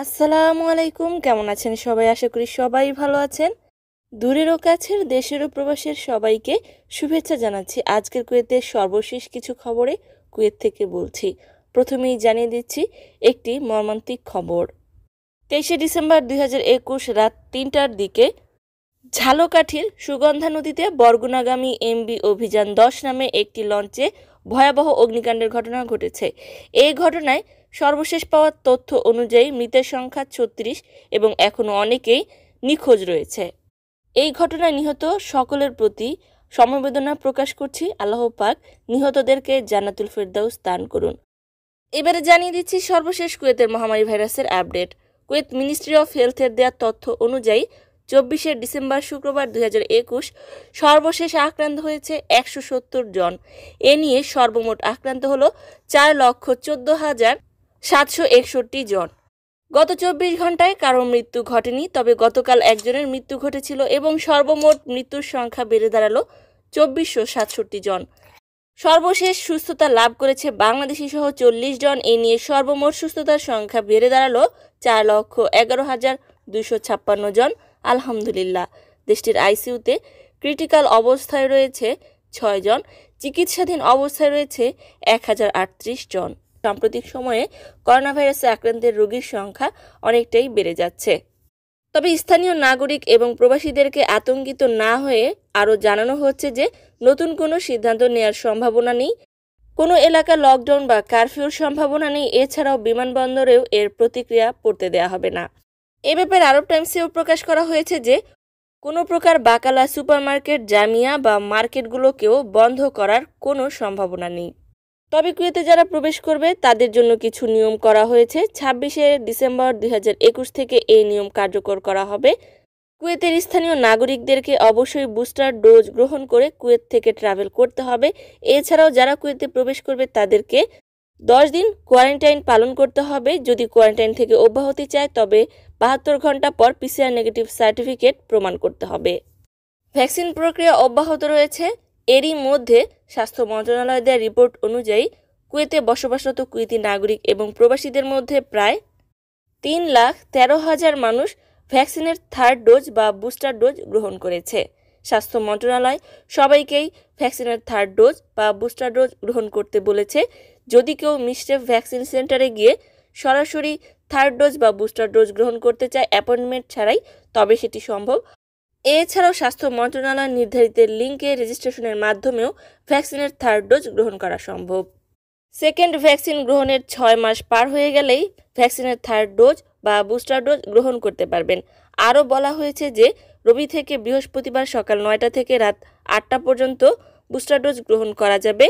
আসসালামু আলাইকুম কেমন আছেন সবাই আশা করি সবাই ভালো আছেন দূরেরও কাছের দেশের ও প্রবাসের সবাইকে শুভেচ্ছা জানাচ্ছি আজকের কুয়েতের সর্বশেষ কিছু খবরে কুয়েত থেকে বলছি প্রথমেই জানিয়ে দিচ্ছি একটি মর্মান্তিক খবর তেইশে ডিসেম্বর দুই রাত তিনটার দিকে ঝালকাঠির সুগন্ধা নদীতে বরগুনাগামী এমবি অভিযান দশ নামে একটি লঞ্চে ভয়াবহ অগ্নিকাণ্ডের ঘটনা ঘটেছে এই ঘটনায় সর্বশেষ পাওয়া তথ্য অনুযায়ী মৃতের সংখ্যা ছত্রিশ এবং এখনও অনেকেই নিখোঁজ রয়েছে এই ঘটনায় নিহত সকলের প্রতি সমবেদনা প্রকাশ করছি আল্লাহ পাক নিহতদেরকে জান্নাতুল ফেরদাউস দান করুন এবারে জানিয়ে দিচ্ছি সর্বশেষ কুয়েতের মহামারী ভাইরাসের আপডেট কুয়েত মিনিস্ট্রি অফ হেলথের দেওয়া তথ্য অনুযায়ী চব্বিশে ডিসেম্বর শুক্রবার দু সর্বশেষ আক্রান্ত হয়েছে একশো জন এ নিয়ে সর্বমোট আক্রান্ত হল চার লক্ষ চোদ্দ হাজার সাতশো একষট্টি জন গত চব্বিশ ঘন্টায় কারো মৃত্যু ঘটেনি তবে গতকাল একজনের মৃত্যু ঘটেছিল এবং সর্বমোট মৃত্যুর সংখ্যা বেড়ে দাঁড়ালো চব্বিশশো সাতষট্টি জন সর্বশেষ সুস্থতা লাভ করেছে বাংলাদেশি সহ চল্লিশ জন এ নিয়ে সর্বমোট সুস্থতার সংখ্যা বেড়ে দাঁড়ালো চার লক্ষ এগারো হাজার দুশো ছাপ্পান্ন জন আলহামদুলিল্লাহ দেশটির আইসিইউতে ক্রিটিক্যাল অবস্থায় রয়েছে ছয় জন চিকিৎসাধীন অবস্থায় রয়েছে এক হাজার আটত্রিশ জন সাম্প্রতিক সময়ে করোনা ভাইরাসে আক্রান্তের রোগীর সংখ্যা অনেকটাই বেড়ে যাচ্ছে তবে স্থানীয় নাগরিক এবং প্রবাসীদেরকে আতঙ্কিত না হয়ে আরও জানানো হচ্ছে যে নতুন কোনো সিদ্ধান্ত নেওয়ার সম্ভাবনা নেই কোনো এলাকা লকডাউন বা কারফিউর সম্ভাবনা নেই এছাড়াও বিমানবন্দরেও এর প্রতিক্রিয়া পড়তে দেয়া হবে না এ ব্যাপারে আরব টাইমসেও প্রকাশ করা হয়েছে যে কোনো প্রকার বাকালা সুপারমার্কেট জামিয়া বা মার্কেটগুলোকেও বন্ধ করার কোনো সম্ভাবনা নেই তবে কুয়েতে যারা প্রবেশ করবে তাদের জন্য কিছু নিয়ম করা হয়েছে ছাব্বিশে ডিসেম্বর দুই থেকে এই নিয়ম কার্যকর করা হবে কুয়েতের স্থানীয় নাগরিকদেরকে অবশ্যই বুস্টার ডোজ গ্রহণ করে কুয়েত থেকে ট্রাভেল করতে হবে এছাড়াও যারা কুয়েতে প্রবেশ করবে তাদেরকে দশ দিন কোয়ারেন্টাইন পালন করতে হবে যদি কোয়ারেন্টাইন থেকে অব্যাহতি চায় তবে বাহাত্তর ঘন্টা পর পিসিআর নেগেটিভ সার্টিফিকেট প্রমাণ করতে হবে ভ্যাকসিন প্রক্রিয়া অব্যাহত রয়েছে এরই মধ্যে স্বাস্থ্য মন্ত্রণালয় দেওয়া রিপোর্ট অনুযায়ী কুয়েতে বসবাসরত কুয়েতি নাগরিক এবং প্রবাসীদের মধ্যে প্রায় তিন লাখ তেরো হাজার মানুষ ভ্যাকসিনের থার্ড ডোজ বা বুস্টার ডোজ গ্রহণ করেছে স্বাস্থ্য মন্ত্রণালয় সবাইকেই ভ্যাকসিনের থার্ড ডোজ বা বুস্টার ডোজ গ্রহণ করতে বলেছে যদি কেউ মিস্টেপ ভ্যাকসিন সেন্টারে গিয়ে সরাসরি থার্ড ডোজ বা বুস্টার ডোজ গ্রহণ করতে চায় অ্যাপয়েন্টমেন্ট ছাড়াই তবে সেটি সম্ভব এছাড়াও স্বাস্থ্য মন্ত্রণালয় নির্ধারিত লিঙ্কে রেজিস্ট্রেশনের মাধ্যমেও ভ্যাকসিনের থার্ড ডোজ গ্রহণ করা সম্ভব সেকেন্ড ভ্যাকসিন গ্রহণের ছয় মাস পার হয়ে গেলেই ভ্যাকসিনের থার্ড ডোজ বা বুস্টার ডোজ গ্রহণ করতে পারবেন আরও বলা হয়েছে যে রবি থেকে বৃহস্পতিবার সকাল নয়টা থেকে রাত আটটা পর্যন্ত বুস্টার ডোজ গ্রহণ করা যাবে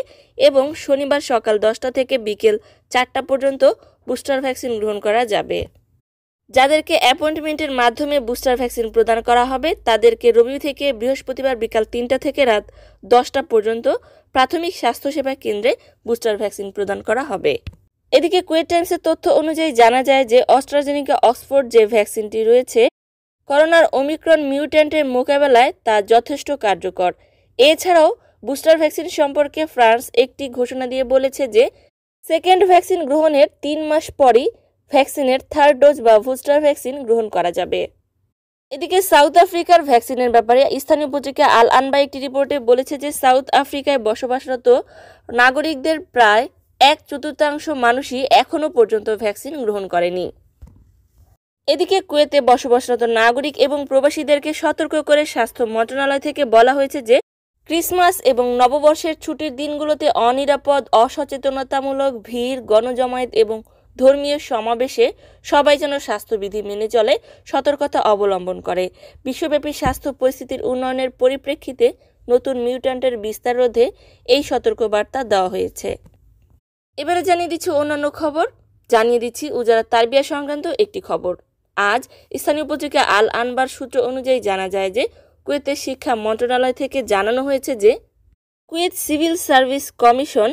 এবং শনিবার সকাল দশটা থেকে বিকেল চারটা পর্যন্ত বুস্টার ভ্যাকসিন গ্রহণ করা যাবে যাদেরকে অ্যাপয়েন্টমেন্টের মাধ্যমে বুস্টার ভ্যাকসিন প্রদান করা হবে তাদেরকে রবি থেকে বৃহস্পতিবার বিকাল তিনটা থেকে রাত দশটা পর্যন্ত প্রাথমিক স্বাস্থ্যসেবা কেন্দ্রে বুস্টার ভ্যাকসিন প্রদান করা হবে এদিকে কুয়েট টাইমসের তথ্য অনুযায়ী জানা যায় যে অস্ট্রাজেনিকা অক্সফোর্ড যে ভ্যাকসিনটি রয়েছে করোনার ওমিক্রন মিউট্যান্টের মোকাবেলায় তা যথেষ্ট কার্যকর এছাড়াও বুস্টার ভ্যাকসিন সম্পর্কে ফ্রান্স একটি ঘোষণা দিয়ে বলেছে যে সেকেন্ড ভ্যাকসিন গ্রহণের তিন মাস পরই ভ্যাকসিনের থার্ড ডোজ বা বুস্টার ভ্যাকসিন গ্রহণ করা যাবে এদিকে সাউথ আফ্রিকার ভ্যাকসিনের ব্যাপারে স্থানীয় পত্রিকা আল আনবা একটি রিপোর্টে বলেছে যে সাউথ আফ্রিকায় বসবাসরত নাগরিকদের প্রায় এক চতুর্থাংশ মানুষই এখনও পর্যন্ত ভ্যাকসিন গ্রহণ করেনি এদিকে কুয়েতে বসবাসরত নাগরিক এবং প্রবাসীদেরকে সতর্ক করে স্বাস্থ্য মন্ত্রণালয় থেকে বলা হয়েছে যে ক্রিসমাস এবং নববর্ষের ছুটির দিনগুলোতে অনিরাপদ অসচেতনতামূলক ভিড় গণজমায়েত এবং ধর্মীয় সমাবেশে সবাই যেন স্বাস্থ্যবিধি মেনে চলে সতর্কতা অবলম্বন করে বিশ্বব্যাপী স্বাস্থ্য পরিস্থিতির উন্নয়নের পরিপ্রেক্ষিতে নতুন মিউট্যান্টের বিস্তার রোধে এই সতর্কবার্তা দেওয়া হয়েছে এবারে জানিয়ে দিচ্ছি অন্যান্য খবর জানিয়ে দিচ্ছি উজারা তারবিয়া সংক্রান্ত একটি খবর আজ স্থানীয় পত্রিকা আল আনবার সূত্র অনুযায়ী জানা যায় যে কুয়েতের শিক্ষা মন্ত্রণালয় থেকে জানানো হয়েছে যে কুয়েত সিভিল সার্ভিস কমিশন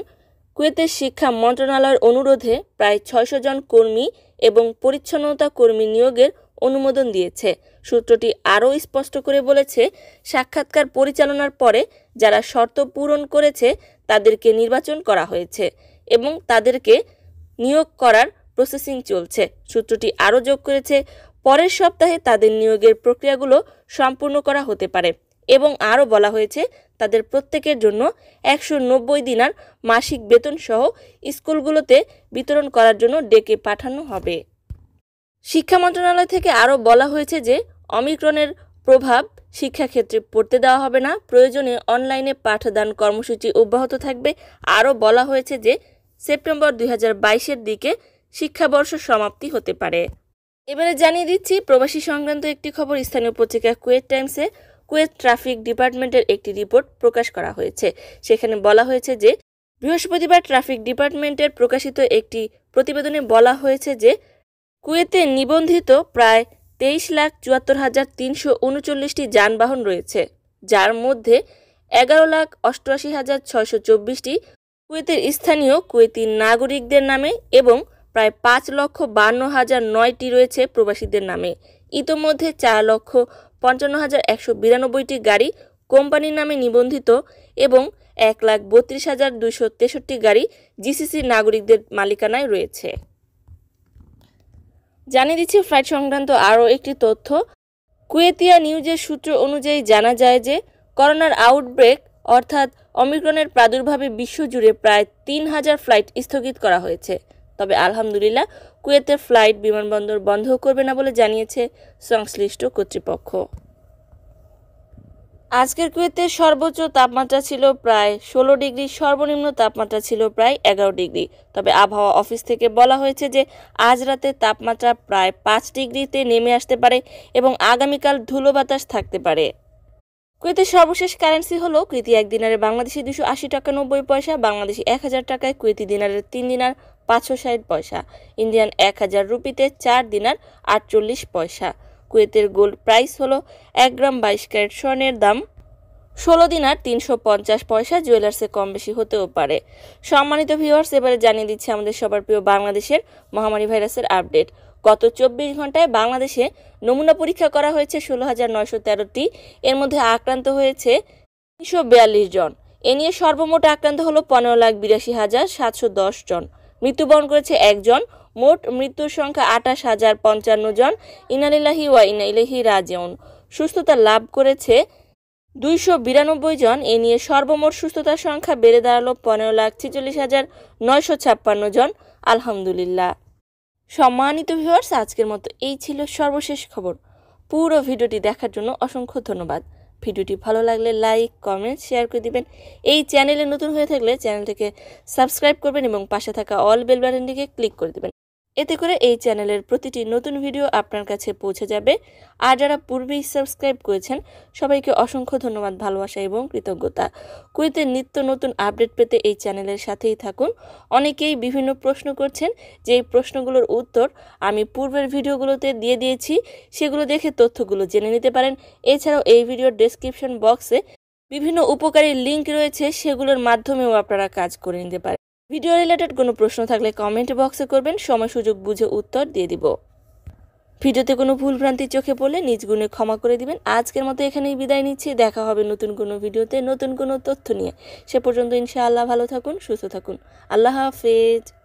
কুয়েতের শিক্ষা মন্ত্রণালয়ের অনুরোধে প্রায় ছয়শ জন কর্মী এবং পরিচ্ছন্নতা কর্মী নিয়োগের অনুমোদন দিয়েছে সূত্রটি আরও স্পষ্ট করে বলেছে সাক্ষাৎকার পরিচালনার পরে যারা শর্ত পূরণ করেছে তাদেরকে নির্বাচন করা হয়েছে এবং তাদেরকে নিয়োগ করার প্রসেসিং চলছে সূত্রটি আরও যোগ করেছে পরের সপ্তাহে তাদের নিয়োগের প্রক্রিয়াগুলো সম্পূর্ণ করা হতে পারে এবং আরও বলা হয়েছে তাদের প্রত্যেকের জন্য একশো নব্বই দিনার মাসিক বেতন সহ স্কুলগুলোতে বিতরণ করার জন্য ডেকে পাঠানো হবে শিক্ষা মন্ত্রণালয় থেকে আরও বলা হয়েছে যে অমিক্রনের প্রভাব শিক্ষাক্ষেত্রে পড়তে দেওয়া হবে না প্রয়োজনে অনলাইনে পাঠদান কর্মসূচি অব্যাহত থাকবে আরও বলা হয়েছে যে সেপ্টেম্বর দুই বাইশের দিকে শিক্ষাবর্ষ সমাপ্তি হতে পারে এবারে জানিয়ে দিচ্ছি প্রবাসী সংক্রান্ত একটি খবর স্থানীয় পত্রিকা কুয়েট টাইমসে কুয়েত ট্রাফিক ডিপার্টমেন্টের একটি রিপোর্ট প্রকাশ করা হয়েছে সেখানে বলা হয়েছে যে বৃহস্পতিবার ট্রাফিক ডিপার্টমেন্টের প্রকাশিত একটি প্রতিবেদনে বলা হয়েছে যে কুয়েতে নিবন্ধিত প্রায় তেইশ লাখ চুয়াত্তর হাজার তিনশো উনচল্লিশটি যানবাহন রয়েছে যার মধ্যে এগারো লাখ অষ্টআশি হাজার ছয়শো চব্বিশটি কুয়েতের স্থানীয় কুয়েতি নাগরিকদের নামে এবং প্রায় পাঁচ লক্ষ বান্ন হাজার নয়টি রয়েছে প্রবাসীদের নামে ইতোমধ্যে চার লক্ষ পঞ্চান্ন হাজার একশো বিরানব্বইটি গাড়ি কোম্পানির নামে নিবন্ধিত এবং এক লাখ বত্রিশ হাজার দুশো তেষট্টি গাড়ি জিসিসি নাগরিকদের মালিকানায় রয়েছে জানিয়ে দিচ্ছে ফ্লাইট সংক্রান্ত আরও একটি তথ্য কুয়েতিয়া নিউজের সূত্র অনুযায়ী জানা যায় যে করোনার আউটব্রেক অর্থাৎ অমিক্রনের প্রাদুর্ভাবে বিশ্বজুড়ে প্রায় তিন হাজার ফ্লাইট স্থগিত করা হয়েছে তবে আলহামদুলিল্লাহ কুয়েতের ফ্লাইট বিমানবন্দর বন্ধ করবে না বলে জানিয়েছে সংশ্লিষ্ট কর্তৃপক্ষ আজকের কুয়েতে সর্বোচ্চ তাপমাত্রা ছিল প্রায় ষোলো ডিগ্রি সর্বনিম্ন তাপমাত্রা ছিল প্রায় এগারো ডিগ্রি তবে আবহাওয়া অফিস থেকে বলা হয়েছে যে আজ রাতে তাপমাত্রা প্রায় পাঁচ ডিগ্রিতে নেমে আসতে পারে এবং আগামীকাল ধুলো বাতাস থাকতে পারে কুয়েতের সর্বশেষ কারেন্সি হল কৃতি এক দিনারে বাংলাদেশি দুশো আশি টাকা নব্বই পয়সা বাংলাদেশি এক হাজার টাকায় কুয়েতি দিনারের তিন দিনার পাঁচশো ষাট পয়সা ইন্ডিয়ান এক হাজার রুপিতে চার দিনার আটচল্লিশ পয়সা কুয়েতের গোল্ড প্রাইস হলো এক গ্রাম বাইশ ক্যারেট স্বর্ণের দাম ষোলো দিন আর তিনশো পঞ্চাশ পয়সা জুয়েলার্সে কম বেশি হতেও পারে সম্মানিত ভিউয়ার্স এবারে জানিয়ে দিচ্ছে আমাদের সবার প্রিয় বাংলাদেশের মহামারী ভাইরাসের আপডেট গত চব্বিশ ঘন্টায় বাংলাদেশে নমুনা পরীক্ষা করা হয়েছে ষোলো হাজার নয়শো তেরোটি এর মধ্যে আক্রান্ত হয়েছে তিনশো বিয়াল্লিশ জন এ নিয়ে সর্বমোট আক্রান্ত হলো পনেরো লাখ বিরাশি হাজার সাতশো দশ জন মৃত্যুবরণ করেছে একজন মোট মৃত্যুর সংখ্যা আঠাশ হাজার পঞ্চান্ন জন ইনালিল্লাহি ওয়া ইনাইলাহি রাজিউন সুস্থতা লাভ করেছে দুইশো বিরানব্বই জন এ নিয়ে সর্বমোট সুস্থতার সংখ্যা বেড়ে দাঁড়ালো পনেরো লাখ ছেচল্লিশ হাজার নয়শো ছাপ্পান্ন জন আলহামদুলিল্লাহ সম্মানিত ভিউয়ার্স আজকের মতো এই ছিল সর্বশেষ খবর পুরো ভিডিওটি দেখার জন্য অসংখ্য ধন্যবাদ ভিডিওটি ভালো লাগলে লাইক কমেন্ট শেয়ার করে দিবেন এই চ্যানেলে নতুন হয়ে থাকলে চ্যানেলটিকে সাবস্ক্রাইব করবেন এবং পাশে থাকা অল বেল বাটনটিকে ক্লিক করে দেবেন এতে করে এই চ্যানেলের প্রতিটি নতুন ভিডিও আপনার কাছে পৌঁছে যাবে আর যারা পূর্বেই সাবস্ক্রাইব করেছেন সবাইকে অসংখ্য ধন্যবাদ ভালোবাসা এবং কৃতজ্ঞতা কুয়েতের নিত্য নতুন আপডেট পেতে এই চ্যানেলের সাথেই থাকুন অনেকেই বিভিন্ন প্রশ্ন করছেন যে এই প্রশ্নগুলোর উত্তর আমি পূর্বের ভিডিওগুলোতে দিয়ে দিয়েছি সেগুলো দেখে তথ্যগুলো জেনে নিতে পারেন এছাড়াও এই ভিডিওর ডেসক্রিপশন বক্সে বিভিন্ন উপকারী লিঙ্ক রয়েছে সেগুলোর মাধ্যমেও আপনারা কাজ করে নিতে পারেন ভিডিও রিলেটেড কোনো প্রশ্ন থাকলে কমেন্ট বক্সে করবেন সময় সুযোগ বুঝে উত্তর দিয়ে দিব ভিডিওতে কোনো ভুলভ্রান্তি চোখে পড়লে নিজ গুণে ক্ষমা করে দিবেন আজকের মতো এখানেই বিদায় নিচ্ছি দেখা হবে নতুন কোনো ভিডিওতে নতুন কোনো তথ্য নিয়ে সে পর্যন্ত ইনশাআল্লাহ ভালো থাকুন সুস্থ থাকুন আল্লাহ হাফেজ